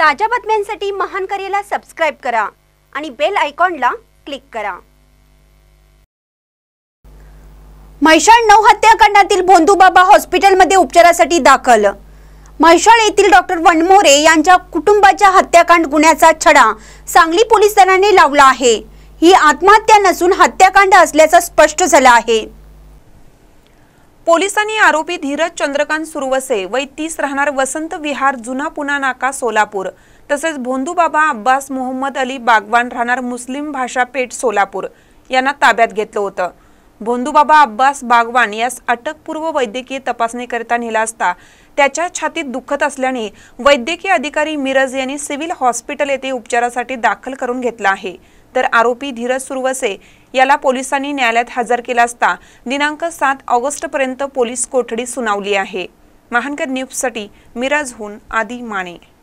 ताज्या बातम्यांसाठी महान करेला सबस्क्राईब करा आणि बेल आयकॉनला क्लिक करा म्हैसाळ नऊ हत्याकांडातील भोंदूबाबा हॉस्पिटलमध्ये उपचारासाठी दाखल म्हैसाळ येथील डॉक्टर वनमोरे यांच्या कुटुंबाच्या हत्याकांड गुन्ह्याचा छडा सांगली पोलीस दलाने लावला आहे ही आत्महत्या नसून हत्याकांड असल्याचं स्पष्ट झालं आहे पोलिसांनी आरोपी धीरज चंद्रकांत सुरवसे वय तीस राहणार वसंत विहार जुना पुना नाका सोलापूर तसेच भोंदूबाबा अब्बास मोहम्मद अली बागवान राहणार मुस्लिम भाषा पेठ सोलापूर यांना ताब्यात घेतलं होतं भोंदूबाबा अब्बास बागवान यास अटकपूर्व वैद्यकीय तपासणीकरिता नेला असता त्याच्या छातीत दुखत असल्याने वैद्यकीय अधिकारी मिरज यांनी सिव्हिल हॉस्पिटल येथे उपचारासाठी दाखल करून घेतला आहे तर आरोपी धीरज सुरवसे याला पोलिसांनी न्यायालयात हजर केला असता दिनांक सात पर्यंत पोलीस कोठडी सुनावली आहे महानकर न्यूजसाठी मिराजहून आदी माने